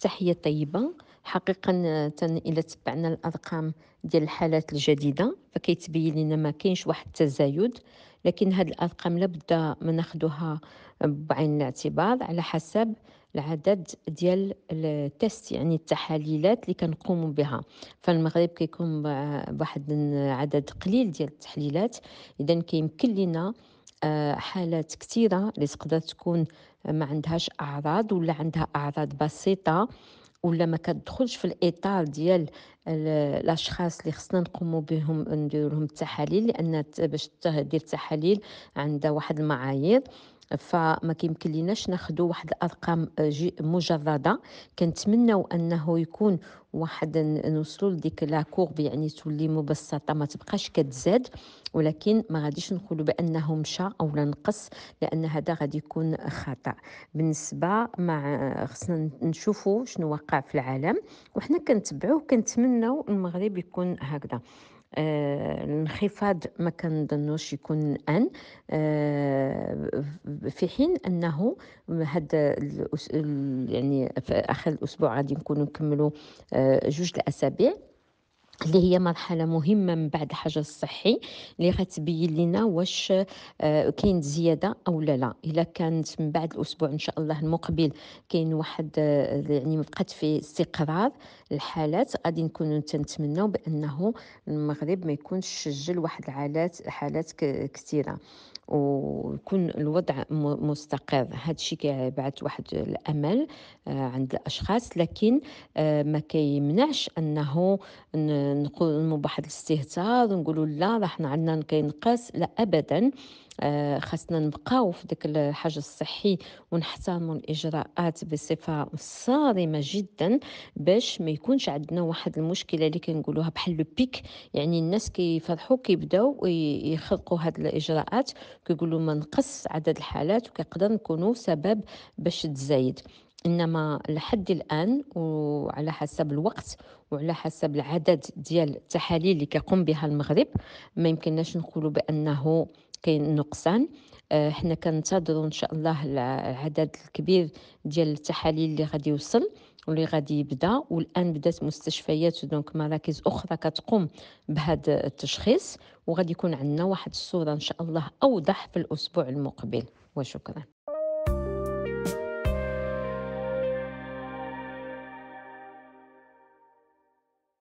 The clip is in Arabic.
تحية طيبة حقيقة تن إلى تبعنا الأرقام ديال الحالات الجديدة فكيتبين لنا ما كاينش واحد التزايد لكن هاد الأرقام لابد ما ناخدوها بعين الاعتبار على حسب العدد ديال التست يعني التحاليلات اللي كنقوموا بها فالمغرب كيكون بواحد العدد قليل ديال التحليلات اذا كيمكن لنا آه، حالات كثيره اللي تقدر تكون ما عندهاش اعراض ولا عندها اعراض بسيطه ولا ما كتدخلش في الاطار ديال الاشخاص اللي خصنا نقوموا بهم نديرو لهم التحاليل لان باش دير التحاليل عندها واحد المعايير فما كيمكن ليناش ناخذوا واحد الارقام آه، مجرده كنتمناو انه يكون واحد نوصلوا لديك لا كورب يعني تولي مبسطه ما تبقاش كتزاد ولكن ما غاديش نقولوا بانه مشى اولا نقص لان هذا غادي يكون خطا بالنسبه مع آه، خصنا نشوفوا شنو واقع في العالم وحنا كنتبعوا كنتمناو المغرب يكون هكذا آه الانخفاض ما كنظنوش يكون ان آه في حين انه هذا يعني في اخر الاسبوع غادي نكونوا نكملوا آه، جوج الاسابيع اللي هي مرحلة مهمة من بعد الحجر الصحي اللي غتبين لنا واش آه، كاين زيادة أو لا لا إلا كانت من بعد الأسبوع إن شاء الله المقبل كاين واحد آه، يعني مبقات في استقرار الحالات غادي نكونوا تنتمناو بأنه المغرب ما يكونش سجل واحد الحالات حالات كثيرة ويكون الوضع مستقر هذا الشيء كيبعث واحد الامل آه، عند الاشخاص لكن آه، ما كيمنعش انه نقول بواحد الاستهتار ونقولوا لا حنا عندنا كينقص لا ابدا آه، خاصنا نبقاو في داك الحجر الصحي ونحترموا الاجراءات بصفه صارمه جدا باش ما يكونش عندنا واحد المشكله اللي كنقولوها بحال لو بيك يعني الناس كيفرحوا كيبداو يخلقوا هاد الاجراءات كيقولوا ما نقص عدد الحالات وكيقدر نكونوا سبب باش تزايد انما لحد الان وعلى حسب الوقت وعلى حسب العدد ديال التحاليل اللي كيقوم بها المغرب ما يمكنناش نقولوا بانه كاين نقصان آه، حنا كننتظروا ان شاء الله العدد الكبير ديال التحاليل اللي غادي يوصل واللي غادي يبدا والان بدات مستشفيات دونك مراكز اخرى كتقوم بهذا التشخيص وغادي يكون عندنا واحد الصوره ان شاء الله اوضح في الاسبوع المقبل وشكرا